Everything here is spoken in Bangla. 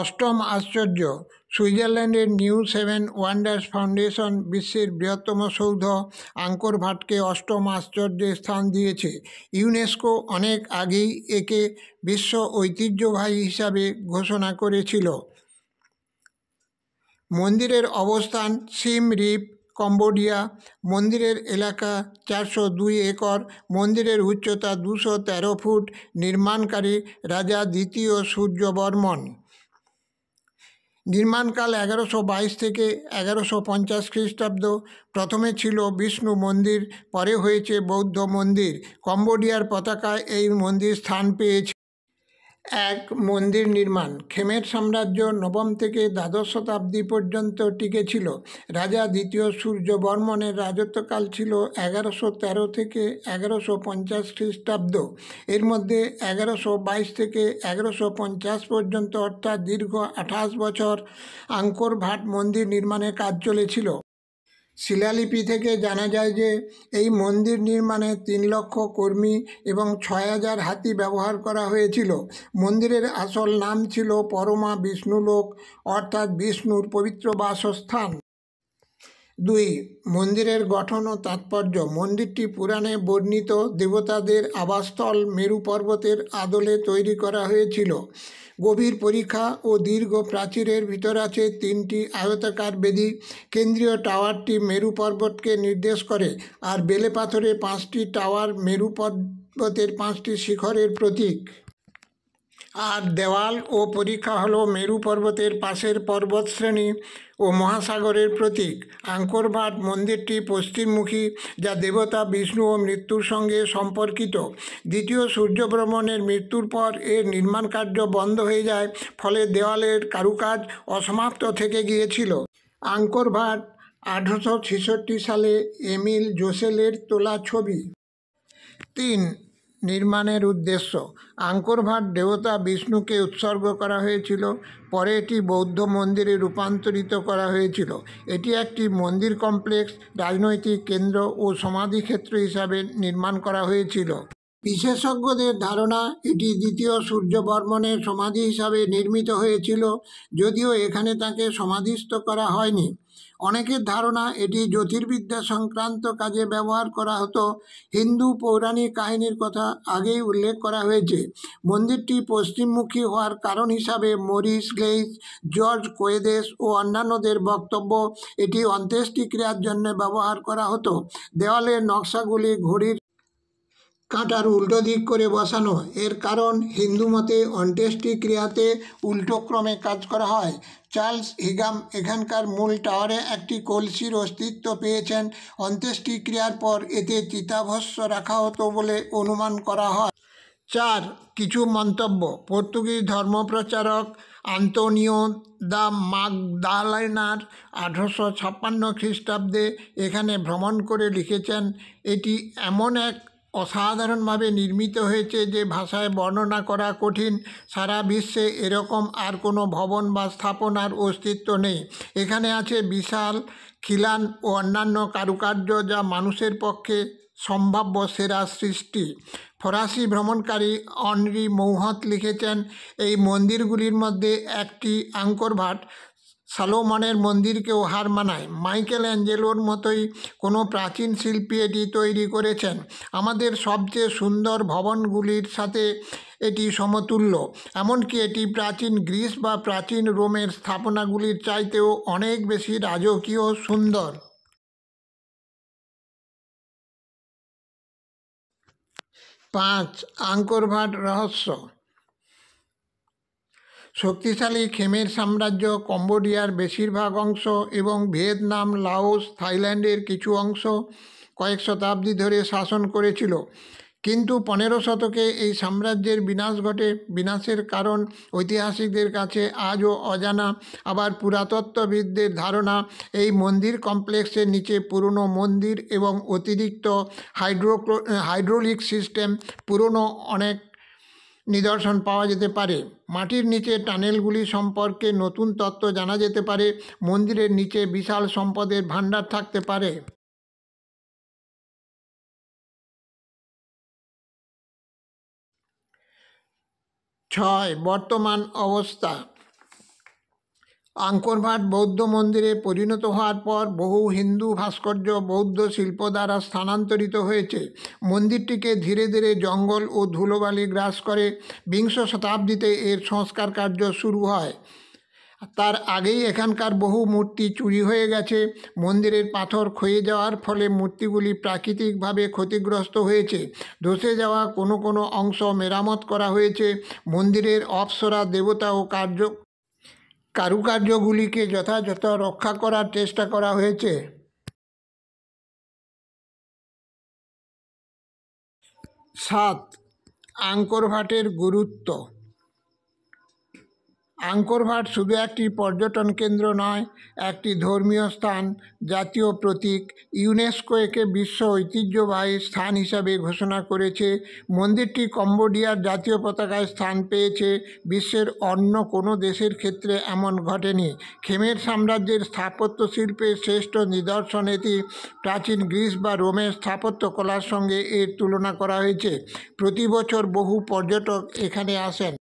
অষ্টম আশ্চর্য সুইজারল্যান্ডের নিউ সেভেন ওয়ান্ডার্স ফাউন্ডেশন বিশ্বের বৃহত্তম সৌধ আঙ্কর ভাটকে অষ্টম আশ্চর্যের স্থান দিয়েছে ইউনেস্কো অনেক আগেই একে বিশ্ব ঐতিহ্যবাহী হিসাবে ঘোষণা করেছিল মন্দিরের অবস্থান সিম রিপ কম্বোডিয়া মন্দিরের এলাকা চারশো দুই একর মন্দিরের উচ্চতা দুশো তেরো ফুট নির্মাণকারী রাজা দ্বিতীয় সূর্যবর্মন নির্মাণকাল এগারোশো বাইশ থেকে এগারোশো পঞ্চাশ খ্রিস্টাব্দ প্রথমে ছিল বিষ্ণু মন্দির পরে হয়েছে বৌদ্ধ মন্দির কম্বোডিয়ার পতাকায় এই মন্দির স্থান পেয়েছে এক মন্দির নির্মাণ খেমের সাম্রাজ্য নবম থেকে দ্বাদশ শতাব্দী পর্যন্ত টিকেছিল রাজা দ্বিতীয় সূর্যবর্মনের রাজত্বকাল ছিল এগারোশো তেরো থেকে এগারোশো পঞ্চাশ খ্রিস্টাব্দ এর মধ্যে এগারোশো বাইশ থেকে এগারোশো পঞ্চাশ পর্যন্ত অর্থাৎ দীর্ঘ আঠাশ বছর আঙ্কর ভাট মন্দির নির্মাণের কাজ চলেছিল শিলালিপি থেকে জানা যায় যে এই মন্দির নির্মাণে তিন লক্ষ কর্মী এবং ছয় হাজার হাতি ব্যবহার করা হয়েছিল মন্দিরের আসল নাম ছিল পরমা বিষ্ণুলোক অর্থাৎ বিষ্ণুর পবিত্র বাসস্থান দুই মন্দিরের গঠন ও তাৎপর্য মন্দিরটি পুরাণে বর্ণিত দেবতাদের আবাসস্থল মেরু পর্বতের আদলে তৈরি করা হয়েছিল গভীর পরীক্ষা ও দীর্ঘ প্রাচীরের ভিতর আছে তিনটি আয়তাকার বেদি কেন্দ্রীয় টাওয়ারটি মেরু পর্বতকে নির্দেশ করে আর বেলে পাথরে পাঁচটি টাওয়ার মেরু পর্বতের পাঁচটি শিখরের প্রতীক আর দেওয়াল ও পরীক্ষা হল মেরু পর্বতের পাশের পর্বতশ্রেণী ও মহাসাগরের প্রতীক আঙ্করভাট মন্দিরটি পশ্চিমমুখী যা দেবতা বিষ্ণু ও মৃত্যুর সঙ্গে সম্পর্কিত দ্বিতীয় সূর্যভ্রমণের মৃত্যুর পর এর নির্মাণ কার্য বন্ধ হয়ে যায় ফলে দেওয়ালের কারুকাজ অসমাপ্ত থেকে গিয়েছিল আঙ্করভাট আঠারোশো ছেষট্টি সালে এমিল জোসেলের তোলা ছবি তিন নির্মাণের উদ্দেশ্য আঙ্করভাট দেবতা বিষ্ণুকে উৎসর্গ করা হয়েছিল পরে এটি বৌদ্ধ মন্দিরে রূপান্তরিত করা হয়েছিল এটি একটি মন্দির কমপ্লেক্স রাজনৈতিক কেন্দ্র ও সমাধিক্ষেত্র হিসাবে নির্মাণ করা হয়েছিল বিশেষজ্ঞদের ধারণা এটি দ্বিতীয় সূর্য সূর্যবর্মনের সমাধি হিসাবে নির্মিত হয়েছিল যদিও এখানে তাকে সমাধিস্থ করা হয়নি অনেকের ধারণা এটি জ্যোতির্বিদ্যা সংক্রান্ত কাজে ব্যবহার করা হতো হিন্দু পৌরাণিক কাহিনীর কথা আগেই উল্লেখ করা হয়েছে মন্দিরটি পশ্চিমমুখী হওয়ার কারণ হিসাবে মরিস গ্লেইস জর্জ কোয়েদেস ও অন্যান্যদের বক্তব্য এটি অন্ত্যেষ্টিক্রিয়ার জন্য ব্যবহার করা হতো দেওয়ালের নকশাগুলি ঘড়ির কাঁটার উল্টো দিক করে বসানো এর কারণ হিন্দু মতে অন্ত্যেষ্টি ক্রিয়াতে উল্টো ক্রমে কাজ করা হয় চার্লস হিগাম এখানকার মূল টাওয়ারে একটি কলসির অস্তিত্ব পেয়েছেন অন্ত্যেষ্টিক্রিয়ার পর এতে চিতাভস্য রাখা হতো বলে অনুমান করা হয় চার কিছু মন্তব্য পর্তুগিজ ধর্মপ্রচারক আন্তোনিও দা মাগদালেনার আঠারোশো ছাপ্পান্ন খ্রিস্টাব্দে এখানে ভ্রমণ করে লিখেছেন এটি এমন এক অসাধারণভাবে নির্মিত হয়েছে যে ভাষায় বর্ণনা করা কঠিন সারা বিশ্বে এরকম আর কোনো ভবন বা স্থাপনার অস্তিত্ব নেই এখানে আছে বিশাল খিলান ও অন্যান্য কারুকার্য যা মানুষের পক্ষে সম্ভাব্য সেরা সৃষ্টি ফরাসি ভ্রমণকারী অনরি মৌহত লিখেছেন এই মন্দিরগুলির মধ্যে একটি আঙ্করভাট সালোমানের মন্দিরকেও হার মানায় মাইকেল অ্যাঞ্জেলোর মতোই কোনো প্রাচীন শিল্পী এটি তৈরি করেছেন আমাদের সবচেয়ে সুন্দর ভবনগুলির সাথে এটি সমতুল্য এমনকি এটি প্রাচীন গ্রিস বা প্রাচীন রোমের স্থাপনাগুলির চাইতেও অনেক বেশি রাজকীয় সুন্দর পাঁচ আঙ্করভাট রহস্য শক্তিশালী খেমের সাম্রাজ্য কম্বোডিয়ার বেশিরভাগ অংশ এবং ভিয়েতনাম লাওস থাইল্যান্ডের কিছু অংশ কয়েক শতাব্দী ধরে শাসন করেছিল কিন্তু পনেরো শতকে এই সাম্রাজ্যের বিনাশ ঘটে বিনাশের কারণ ঐতিহাসিকদের কাছে আজও অজানা আবার পুরাতত্ত্ববিদদের ধারণা এই মন্দির কমপ্লেক্সের নিচে পুরনো মন্দির এবং অতিরিক্ত হাইড্রোক্রো হাইড্রোলিক সিস্টেম পুরনো অনেক নিদর্শন পাওয়া যেতে পারে মাটির নিচে টানেলগুলি সম্পর্কে নতুন তত্ত্ব জানা যেতে পারে মন্দিরের নিচে বিশাল সম্পদের ভাণ্ডার থাকতে পারে ছয় বর্তমান অবস্থা আঙ্করভাট বৌদ্ধ মন্দিরে পরিণত হওয়ার পর বহু হিন্দু ভাস্কর্য বৌদ্ধ শিল্প দ্বারা স্থানান্তরিত হয়েছে মন্দিরটিকে ধীরে ধীরে জঙ্গল ও ধুলোবালি গ্রাস করে বিংশ শতাব্দীতে এর সংস্কার কার্য শুরু হয় তার আগেই এখানকার বহু মূর্তি চুরি হয়ে গেছে মন্দিরের পাথর ক্ষয়ে যাওয়ার ফলে মূর্তিগুলি প্রাকৃতিকভাবে ক্ষতিগ্রস্ত হয়েছে ধসে যাওয়া কোনো কোনো অংশ মেরামত করা হয়েছে মন্দিরের অপসরা দেবতা ও কার্য কারুকার্যগুলিকে যথাযথ রক্ষা করার চেষ্টা করা হয়েছে সাত আঙ্কর ভাটের গুরুত্ব আঙ্করভাট শুধু একটি পর্যটন কেন্দ্র নয় একটি ধর্মীয় স্থান জাতীয় প্রতীক ইউনেস্কো একে বিশ্ব ঐতিহ্যবাহী স্থান হিসাবে ঘোষণা করেছে মন্দিরটি কম্বোডিয়ার জাতীয় পতাকায় স্থান পেয়েছে বিশ্বের অন্য কোনো দেশের ক্ষেত্রে এমন ঘটেনি খেমের সাম্রাজ্যের স্থাপত্য শিল্পের শ্রেষ্ঠ নিদর্শন এটি প্রাচীন গ্রিস বা রোমের স্থাপত্যকলার সঙ্গে এর তুলনা করা হয়েছে প্রতি বছর বহু পর্যটক এখানে আসেন